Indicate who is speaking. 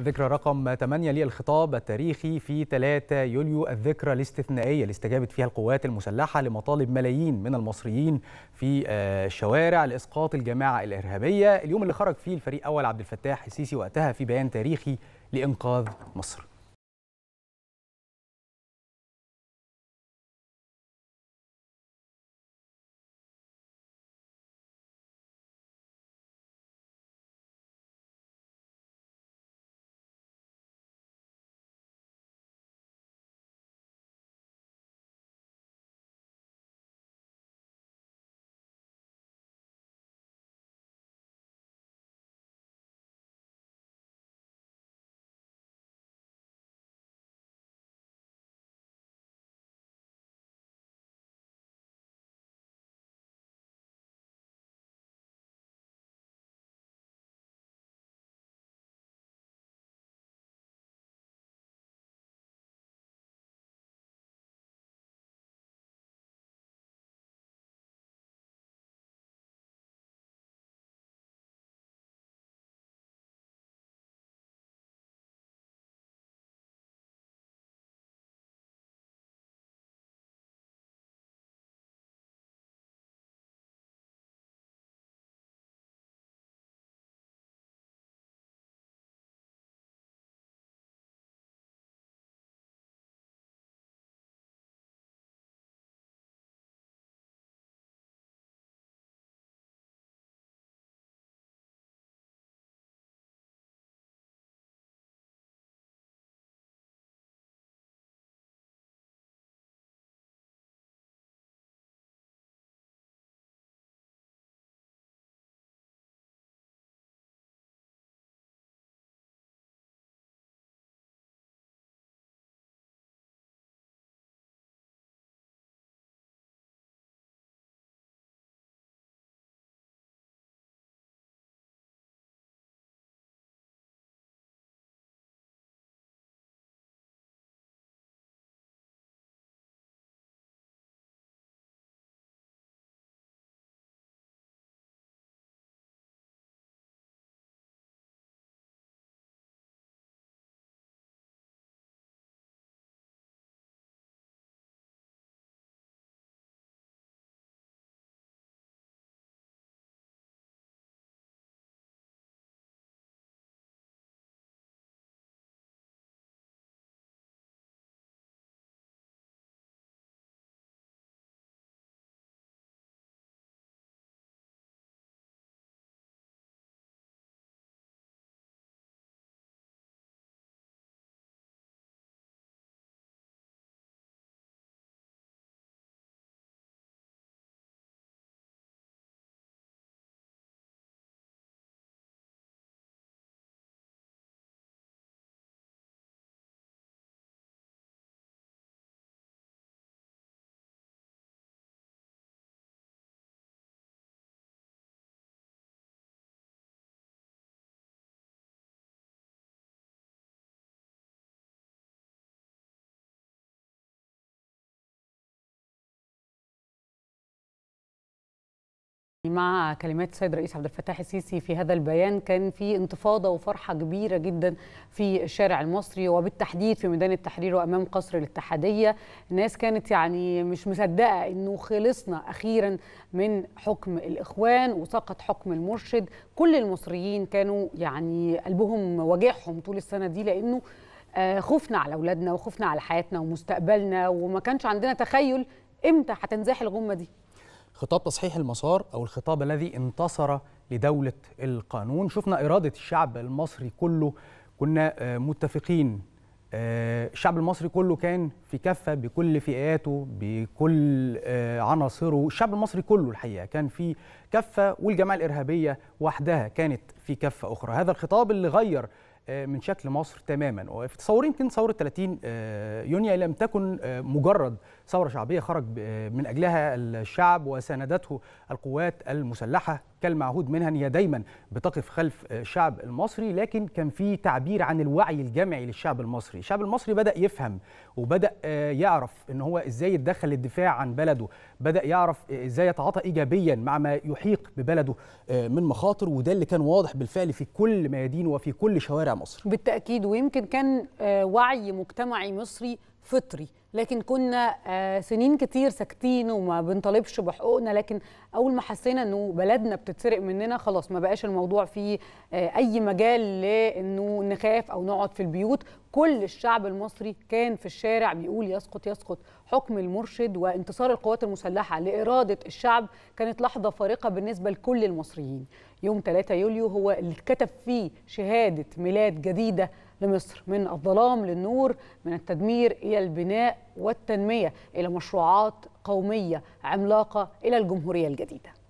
Speaker 1: ذكرى رقم 8 للخطاب التاريخي في 3 يوليو الذكرى الاستثنائية اللي استجابت فيها القوات المسلحة لمطالب ملايين من المصريين في الشوارع آه، لإسقاط الجماعة الإرهابية اليوم اللي خرج فيه الفريق أول عبد الفتاح السيسي وقتها في بيان تاريخي لإنقاذ مصر
Speaker 2: مع كلمات السيد رئيس عبد الفتاح السيسي في هذا البيان كان في انتفاضه وفرحه كبيره جدا في الشارع المصري وبالتحديد في ميدان التحرير وامام قصر الاتحاديه الناس كانت يعني مش مصدقه انه خلصنا اخيرا من حكم الاخوان وسقط حكم المرشد كل المصريين كانوا يعني قلبهم وجعهم طول السنه دي لانه آه، خفنا على اولادنا وخفنا على حياتنا ومستقبلنا وما كانش عندنا تخيل امتى هتنزاح الغمه دي
Speaker 1: خطاب تصحيح المسار أو الخطاب الذي انتصر لدولة القانون شفنا إرادة الشعب المصري كله كنا آه، متفقين آه، الشعب المصري كله كان في كفة بكل فئاته بكل آه، عناصره الشعب المصري كله الحقيقة كان في كفة والجماعة الإرهابية وحدها كانت في كفة أخرى هذا الخطاب اللي غير من شكل مصر تماما وفي تصوري يمكن ثورة 30 يونيو لم تكن مجرد ثورة شعبية خرج من أجلها الشعب وساندته القوات المسلحة كالمعهود منها هي دايما بتقف خلف الشعب المصري لكن كان في تعبير عن الوعي الجمعي للشعب المصري الشعب المصري بدأ يفهم وبدأ آه، يعرف ان هو ازاي يتدخل للدفاع عن بلده بدأ يعرف آه، ازاي يتعاطى ايجابيا مع ما يحيق ببلده آه، من مخاطر وده اللي كان واضح بالفعل في كل ميادين وفي كل شوارع مصر
Speaker 2: بالتأكيد ويمكن كان وعي مجتمعي مصري فطري لكن كنا آه، سنين كتير ساكتين وما بنطالبش بحقوقنا لكن اول ما حسينا انه بلدنا بتتسرق مننا خلاص ما بقاش الموضوع فيه آه، اي مجال لانه نخاف او نقعد في البيوت كل الشعب المصري كان في الشارع بيقول يسقط يسقط حكم المرشد وانتصار القوات المسلحة لإرادة الشعب كانت لحظة فارقة بالنسبة لكل المصريين يوم 3 يوليو هو اللي كتب فيه شهادة ميلاد جديدة لمصر من الظلام للنور من التدمير إلى البناء والتنمية إلى مشروعات قومية عملاقة إلى الجمهورية الجديدة